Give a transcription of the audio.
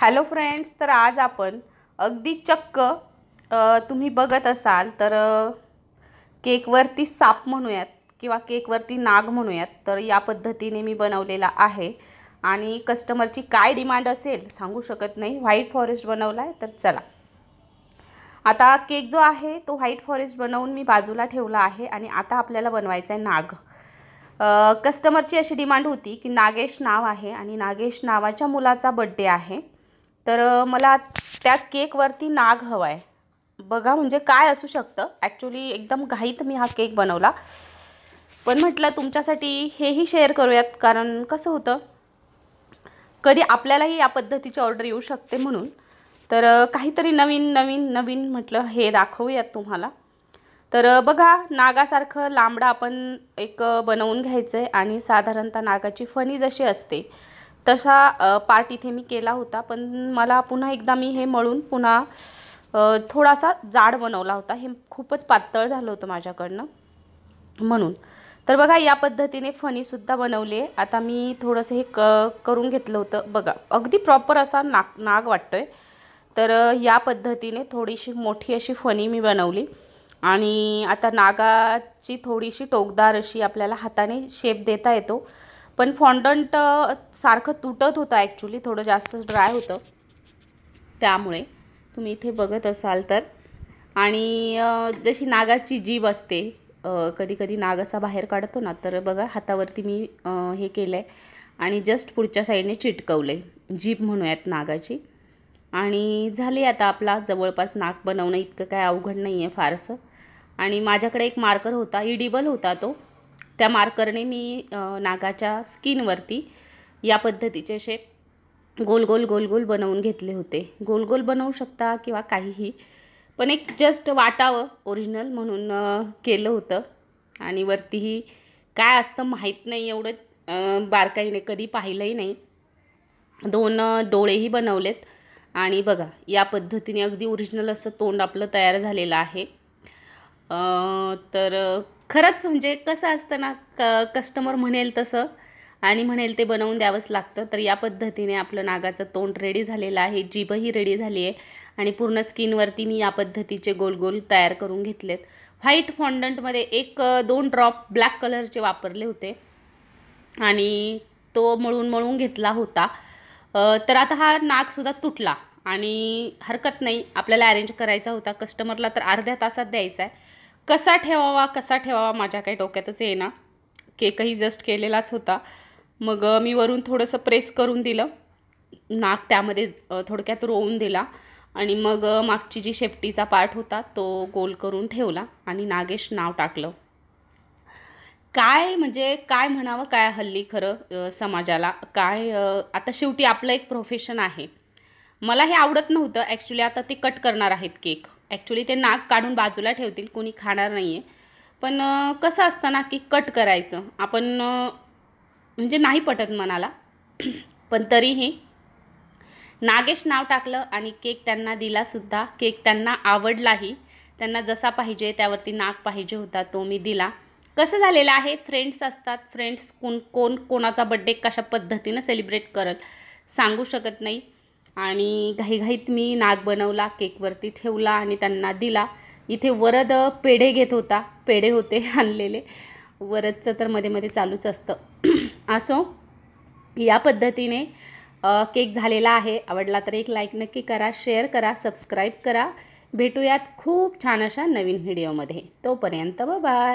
hello friends तर आज आपण अगदी चक्क तुम्ही बघत असाल तर केकवरती साप म्हणूयात किंवा केकवरती नाग म्हणूयात तर या पद्धतीने मी बनवलेला आहे आणि कस्टमरची काय डिमांड असेल सांगू शकत नाही व्हाईट फॉरेस्ट बनवला आहे तर चला आता केक जो आहे तो व्हाईट फॉरेस्ट बनवून मी बाजूला ठेवला आहे आणि आता आपल्याला बनवायचा आहे नाग कस्टमरची अशी डिमांड होती की नागेश नाव आहे आणि नागेश नावाच्या मुलाचा बड्डे आहे तर मला त्या केकवरती नाग हवा आहे बघा म्हणजे काय असू शकतं ॲक्च्युली एकदम घाईत मी हा केक बनवला पण म्हटलं तुमच्यासाठी हेही शेअर करूयात कारण कसं होतं कधी आपल्यालाही या पद्धतीची ऑर्डर येऊ शकते म्हणून तर काहीतरी नवीन नवीन नवीन म्हटलं हे दाखवूयात तुम्हाला तर बघा नागासारखं लांबडा आपण एक बनवून घ्यायचं आहे आणि साधारणतः नागाची फणी जशी असते तसा पार्ट इथे मी केला होता पण मला पुन्हा एकदा मी हे मळून पुन्हा थोडासा जाड बनवला होता हे खूपच पातळ झालं होतं माझ्याकडनं म्हणून तर बघा या पद्धतीने फणीसुद्धा बनवली आहे आता मी थोडंसं हे क करून घेतलं होतं बघा अगदी प्रॉपर असा नाग नाग वाटतो तर या पद्धतीने थोडीशी मोठी अशी फणी मी बनवली आणि आता नागाची थोडीशी टोकदार अशी आपल्याला हाताने शेप देता येतो पण फॉन्डंट सारखं तुटत होतं ॲक्च्युली थोडं जास्त ड्राय होतं त्यामुळे तुम्ही इथे बघत असाल तर आणि जशी नागाची जीभ असते कधी कधी नाग असा बाहेर काढतो ना तर बघा हातावरती मी हे केलं आहे आणि जस्ट पुढच्या साईडने चिटकवलं आहे जीभ म्हणूयात नागाची आणि झाली आता आपला जवळपास नाक बनवणं इतकं काय अवघड नाही आहे फारसं आणि माझ्याकडे एक मार्कर होता इडिबल होता तो त्या मार्करने मी नागाच्या स्किनवरती या पद्धतीचे असे गोल गोल गोल गोल बनवून घेतले होते गोल गोल बनवू शकता किंवा काहीही पण एक जस्ट वाटावं ओरिजिनल म्हणून केलं होतं आणि वरतीही काय असतं माहीत नाही एवढं बारकाईने कधी पाहिलंही नाही दोन डोळेही बनवलेत आणि बघा या पद्धतीने अगदी ओरिजिनल असं तोंड आपलं तयार झालेलं आहे तर खरंच म्हणजे कसं असतं ना क कस्टमर म्हणेल तसं आणि म्हणेल ते बनवून द्यावंच लागतं तर या पद्धतीने आपलं नागाचं तोंड रेडी झालेलं आहे जीभही रेडी झाली आहे आणि पूर्ण स्किनवरती मी या पद्धतीचे गोल गोल तयार करून घेतलेत व्हाईट फॉन्डंटमध्ये एक दोन ड्रॉप ब्लॅक कलरचे वापरले होते आणि तो मळून मळून घेतला होता तर आता हा नागसुद्धा तुटला आणि हरकत नाही आपल्याला अरेंज करायचा होता कस्टमरला तर अर्ध्या तासात द्यायचा आहे कसा ठेवावा कसा ठेवावा माझ्या काही डोक्यातच ना केकही जस्ट केलेलाच होता मग मी वरून थोडंसं प्रेस करून दिलं नाक त्यामध्ये थोडक्यात रोवून दिला आणि मग मागची जी शेपटीचा पार्ट होता तो गोल करून ठेवला आणि नागेश नाव टाकलं काय म्हणजे काय म्हणावं काय हल्ली खरं समाजाला काय आता शेवटी आपलं एक प्रोफेशन आहे मला हे आवडत नव्हतं ॲक्च्युली आता ते कट करणार आहेत केक ॲक्च्युली ते नाक काढून बाजूला ठेवतील कोणी खाणार नाही आहे पण कसं असतं ना की कट करायचं आपण म्हणजे नाही पटत मनाला पण तरीही नागेश नाव टाकलं आणि केक त्यांना दिलासुद्धा केक त्यांना आवडलाही त्यांना जसा पाहिजे त्यावरती नाक पाहिजे होता तो मी दिला कसं झालेलं आहे फ्रेंड्स असतात फ्रेंड्स कोण कोण कोणाचा बड्डे कशा पद्धतीनं सेलिब्रेट करत सांगू शकत नाही आणि घाईघाईत मी नाग बनवला केकवरती ठेवला आणि त्यांना दिला इथे वरद पेढे घेत होता पेढे होते आणलेले वरदचं तर मध्ये मध्ये चालूच असतं असो या पद्धतीने केक झालेला आहे आवडला तर एक लाईक नक्की करा शेअर करा सबस्क्राईब करा भेटूयात खूप छान अशा नवीन व्हिडिओमध्ये तोपर्यंत बाय